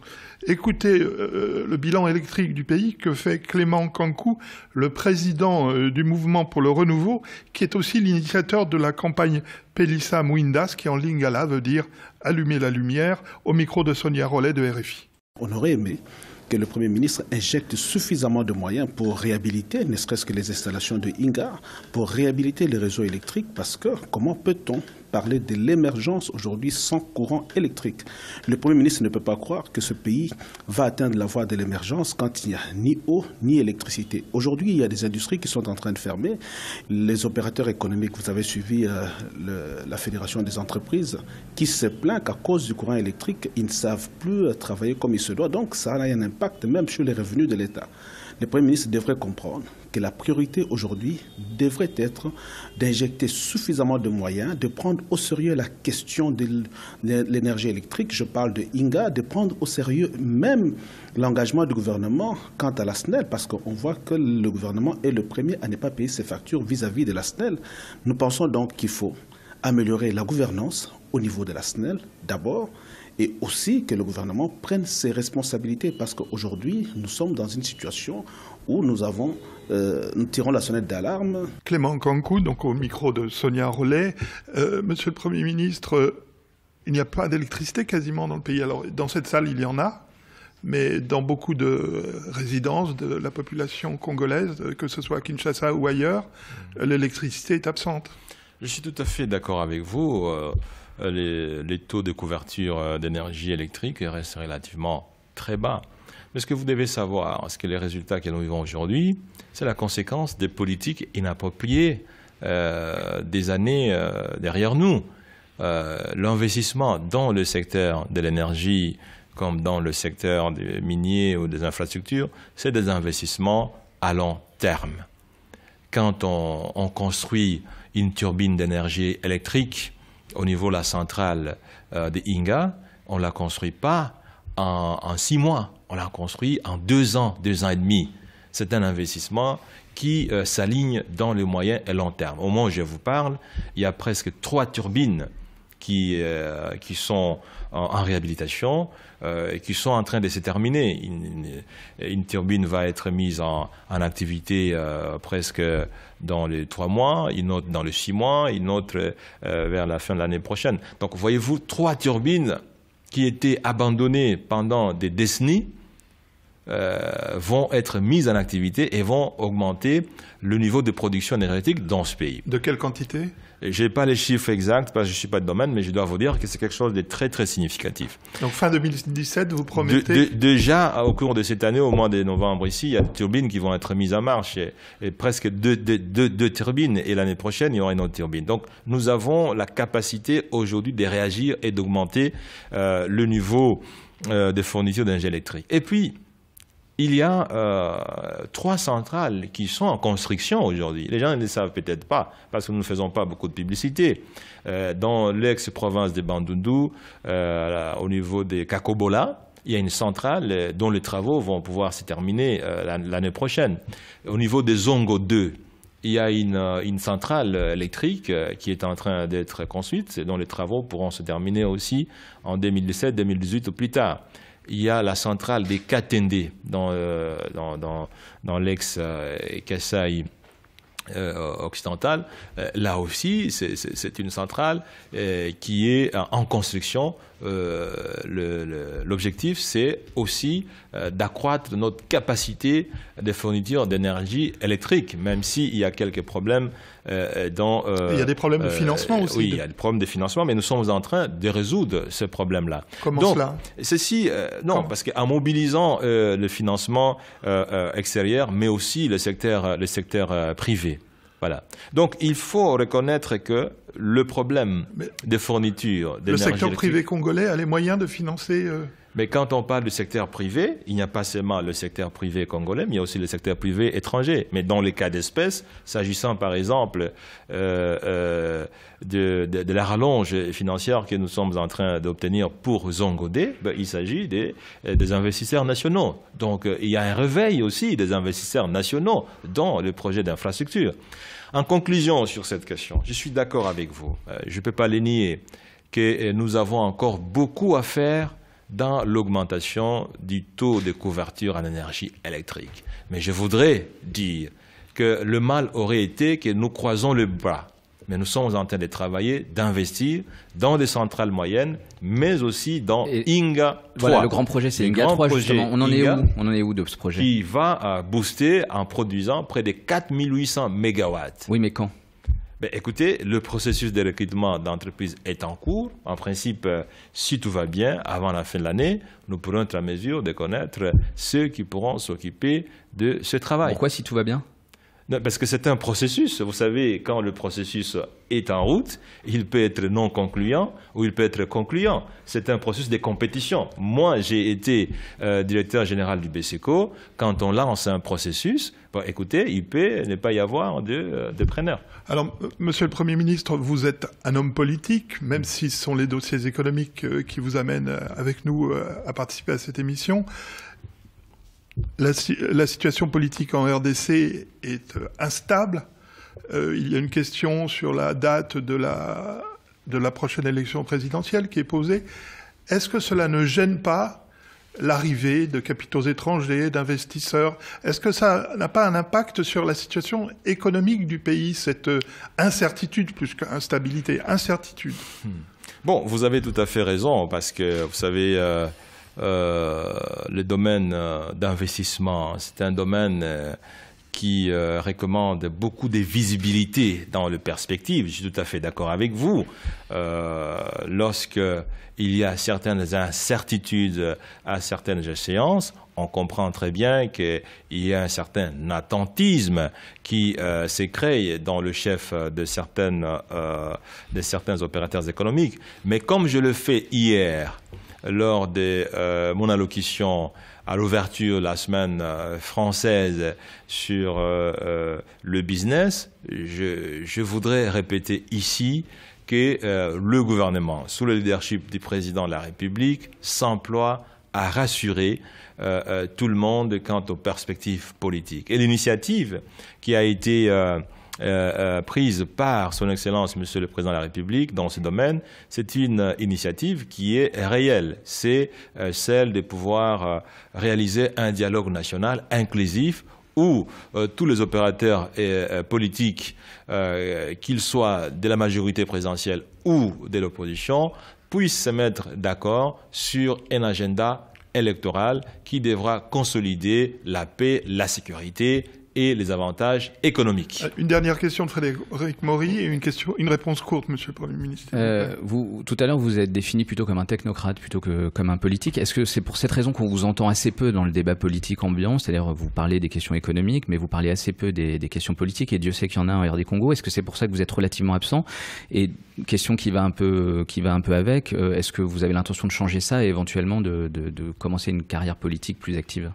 Écoutez le bilan électrique du pays que fait Clément Cancou, le président euh, du Mouvement pour le Renouveau, qui est aussi l'initiateur de la campagne Pelissa Mouindas, qui en lingala veut dire allumer la lumière, au micro de Sonia Rollet de RFI. On aurait aimé que le Premier ministre injecte suffisamment de moyens pour réhabiliter, ne serait-ce que les installations de Inga, pour réhabiliter les réseaux électriques, parce que comment peut-on parler de l'émergence aujourd'hui sans courant électrique. Le Premier ministre ne peut pas croire que ce pays va atteindre la voie de l'émergence quand il n'y a ni eau ni électricité. Aujourd'hui, il y a des industries qui sont en train de fermer. Les opérateurs économiques, vous avez suivi euh, la Fédération des entreprises, qui se plaint qu'à cause du courant électrique, ils ne savent plus euh, travailler comme il se doit. Donc ça a un impact même sur les revenus de l'État le Premier ministre devrait comprendre que la priorité aujourd'hui devrait être d'injecter suffisamment de moyens, de prendre au sérieux la question de l'énergie électrique. Je parle de INGA, de prendre au sérieux même l'engagement du gouvernement quant à la SNEL, parce qu'on voit que le gouvernement est le premier à ne pas payer ses factures vis-à-vis -vis de la SNEL. Nous pensons donc qu'il faut améliorer la gouvernance au niveau de la SNEL d'abord, et aussi que le gouvernement prenne ses responsabilités parce qu'aujourd'hui, nous sommes dans une situation où nous avons euh, nous tirons la sonnette d'alarme. Clément Kankou, donc au micro de Sonia Rollet. Euh, monsieur le Premier ministre, euh, il n'y a pas d'électricité quasiment dans le pays. Alors, dans cette salle, il y en a, mais dans beaucoup de résidences de la population congolaise, que ce soit à Kinshasa ou ailleurs, l'électricité est absente. Je suis tout à fait d'accord avec vous. Euh, les, taux de couverture euh, d'énergie électrique restent relativement très bas. Mais ce que vous devez savoir, ce que les résultats que nous vivons aujourd'hui, c'est la conséquence des politiques inappropriées euh, des années derrière nous. L'investissement dans le secteur de l'énergie, comme dans le secteur des miniers ou des infrastructures, c'est des investissements à long terme. Quand on construit une turbine d'énergie électrique, au niveau de la centrale euh, de Inga, on ne la construit pas en, six mois, on l'a construit en deux ans, deux ans et demi. C'est un investissement qui euh, s'aligne dans le moyen et long terme. Au moment où je vous parle, il y a presque trois turbines qui euh, sont en, réhabilitation euh, et qui sont en train de se terminer. Une, turbine va être mise en, activité euh, presque dans les trois mois, une autre dans les six mois, une autre euh, vers la fin de l'année prochaine. Donc voyez-vous, trois turbines qui étaient abandonnées pendant des décennies euh, vont être mises en activité et vont augmenter le niveau de production énergétique dans ce pays. De quelle quantité je n'ai pas les chiffres exacts parce que je ne suis pas de domaine, mais je dois vous dire que c'est quelque chose de très très significatif. Donc fin 2017, vous promettez Déjà, au cours de cette année, au mois de novembre ici, il y a des turbines qui vont être mises en marche, et, presque deux, turbines, et l'année prochaine, il y aura une autre turbine. Donc nous avons la capacité aujourd'hui de réagir et d'augmenter euh, le niveau euh, de fourniture d'énergie électrique. Et puis, il y a euh, trois centrales qui sont en construction aujourd'hui. Les gens ne le savent peut-être pas, parce que nous ne faisons pas beaucoup de publicité. Euh, dans l'ex-province de Bandundu, euh, au niveau des Kakobola, il y a une centrale dont les travaux vont pouvoir se terminer l'année prochaine. Au niveau des Zongo 2, il y a une, une, centrale électrique qui est en train d'être construite, et dont les travaux pourront se terminer aussi en 2017-2018 ou plus tard il y a la centrale des Katende dans, euh, l'ex-Kassai. Euh, euh, occidental. là aussi, c'est une centrale qui est en construction euh, l'objectif, c'est aussi euh, d'accroître notre capacité de fourniture d'énergie électrique, même s'il y a quelques problèmes euh, dans... il y a des problèmes de financement aussi. Oui, il y a des problèmes de financement, mais nous sommes en train de résoudre ce problème-là. Comment cela Ceci, non, parce qu'en mobilisant le financement extérieur, mais aussi le secteur, le secteur privé, voilà. Donc il faut reconnaître que le problème des fournitures Le secteur privé congolais a les moyens de financer. Euh, mais quand on parle du secteur privé, il n'y a pas seulement le secteur privé congolais, mais il y a aussi le secteur privé étranger. Mais dans les cas d'espèce, s'agissant par exemple euh, euh, de, la rallonge financière que nous sommes en train d'obtenir pour Zongodé, ben, il s'agit des, euh, des, investisseurs nationaux. Donc il y a un réveil aussi des investisseurs nationaux dans le projet d'infrastructure. En conclusion sur cette question, je suis d'accord avec vous. Je ne peux pas les nier que nous avons encore beaucoup à faire dans l'augmentation du taux de couverture en énergie électrique. Mais je voudrais dire que le mal aurait été que nous croisons le bras. Mais nous sommes en train de travailler, d'investir dans des centrales moyennes, mais aussi dans Inga 3. le grand projet, c'est Inga 3, justement. On en, est où On en est où de ce projet Qui va euh, booster en produisant près de 4800 mégawatts. Oui, mais quand ben, écoutez, le processus de recrutement d'entreprise est en cours. En principe, euh, si tout va bien, avant la fin de l'année, nous pourrons être à mesure de connaître ceux qui pourront s'occuper de ce travail. Pourquoi si tout va bien parce que c'est un processus. Vous savez, quand le processus est en route, il peut être non concluant ou il peut être concluant. C'est un processus de compétition. Moi, j'ai été euh, directeur général du BSECO, Quand on lance un processus, écoutez, il peut ne pas y avoir de, euh, de preneur. Alors, euh, Monsieur le Premier ministre, vous êtes un homme politique, même mm. si ce sont les dossiers économiques qui vous amènent avec nous à participer à cette émission. La, situation politique en RDC est euh, instable. Euh, il y a une question sur la date de la, de la prochaine élection présidentielle qui est posée. Est-ce que cela ne gêne pas l'arrivée de capitaux étrangers, d'investisseurs Est-ce que ça n'a pas un impact sur la situation économique du pays, cette euh, incertitude plus qu'instabilité Incertitude. Hmm. Bon, vous avez tout à fait raison, parce que vous savez... Euh, le domaine euh, d'investissement. C'est un domaine euh, qui recommande beaucoup de visibilité dans le perspective. Je suis tout à fait d'accord avec vous. Euh, y a certaines incertitudes à certaines séances, on comprend très bien qu'il y a un certain attentisme qui euh, dans le chef de, certaines, de certains opérateurs économiques. Mais comme je le fais hier, lors de euh, mon allocution à l'ouverture de la semaine euh, française sur euh, le business, je, voudrais répéter ici que le gouvernement, sous le leadership du président de la République, s'emploie à rassurer tout le monde quant aux perspectives politiques. Et l'initiative qui a été euh, euh, prise par Son Excellence, Monsieur le Président de la République, dans ce domaine, c'est une euh, initiative qui est réelle. C'est celle de pouvoir réaliser un dialogue national inclusif où tous les opérateurs politiques, qu'ils soient de la majorité présidentielle ou de l'opposition, puissent se mettre d'accord sur un agenda électoral qui devra consolider la paix, la sécurité et les avantages économiques. Euh, une dernière question de Frédéric Maury et une, question, une réponse courte, Monsieur le Premier ministre. Euh, vous, tout à l'heure, vous êtes défini plutôt comme un technocrate plutôt que comme un politique. Est-ce que c'est pour cette raison qu'on vous entend assez peu dans le débat politique ambiant C'est-à-dire, vous parlez des questions économiques, mais vous parlez assez peu des, questions politiques, et Dieu sait qu'il y en a en RD Congo. Est-ce que c'est pour ça que vous êtes relativement absent Et question qui va un peu, qui va un peu avec, euh, est-ce que vous avez l'intention de changer ça et éventuellement de commencer une carrière politique plus active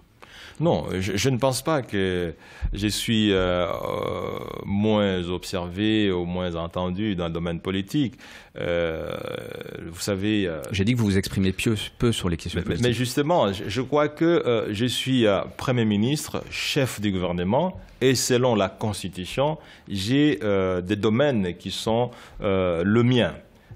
non, je, ne pense pas que je suis euh, euh, moins observé ou moins entendu dans le domaine politique. Euh, vous savez. J'ai dit que vous vous exprimez peu, sur les questions mais, politiques. Mais justement, je, crois que je suis Premier ministre, chef du gouvernement, et selon la Constitution, j'ai des domaines qui sont le mien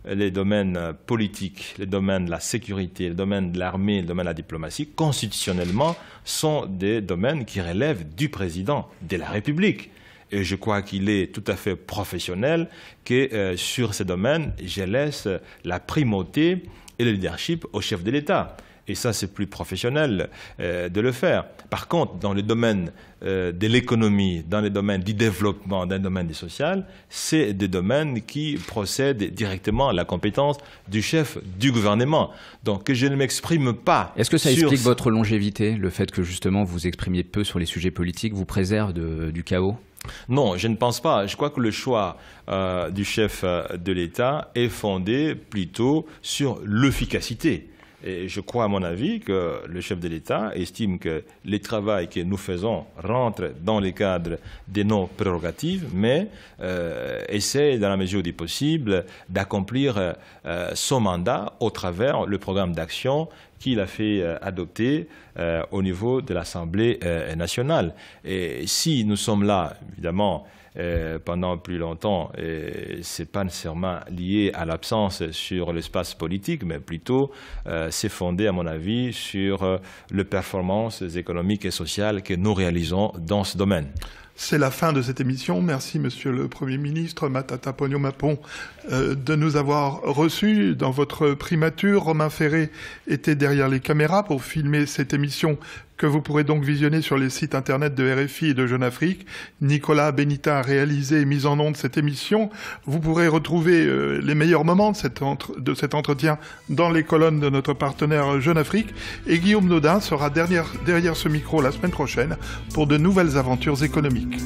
les domaines politiques, les domaines de la sécurité, les domaines de l'armée, les domaines de la diplomatie, constitutionnellement, sont des domaines qui relèvent du président de la République. Et je crois qu'il est tout à fait professionnel que euh, sur ces domaines, je laisse la primauté et le leadership au chef de l'État. Et ça, c'est plus professionnel euh, de le faire. Par contre, dans le domaine euh, de l'économie, dans les domaines du développement, dans le domaine du social, c'est des domaines qui procèdent directement à la compétence du chef du gouvernement. Donc, je ne m'exprime pas. Est-ce que ça explique votre longévité, le fait que justement vous exprimiez peu sur les sujets politiques, vous préserve du chaos non, je ne pense pas. Je crois que le choix euh, du chef de l'État est fondé plutôt sur l'efficacité je crois, à mon avis, que le chef de l'État estime que le travail que nous faisons rentre dans le cadre de nos prérogatives, mais euh, essaie, dans la mesure du possible, d'accomplir euh, son mandat au travers le programme d'action qu'il a fait euh, adopter au niveau de l'Assemblée nationale. Et si nous sommes là, évidemment, euh, pendant plus longtemps, ce n'est pas nécessairement lié à l'absence sur l'espace politique, mais plutôt c'est euh, fondé, à mon avis, sur euh, les performances économiques et sociales que nous réalisons dans ce domaine. C'est la fin de cette émission. Merci, Monsieur le Premier ministre Matata ponyo Mapon, de nous avoir reçus dans votre primature. Romain Ferré était derrière les caméras pour filmer cette émission que vous pourrez donc visionner sur les sites internet de RFI et de Jeune Afrique. Nicolas Benita a réalisé et mis en onde cette émission. Vous pourrez retrouver euh, les meilleurs moments de cet, entretien dans les colonnes de notre partenaire Jeune Afrique. Et Guillaume Nodin sera derrière ce micro la semaine prochaine pour de nouvelles aventures économiques.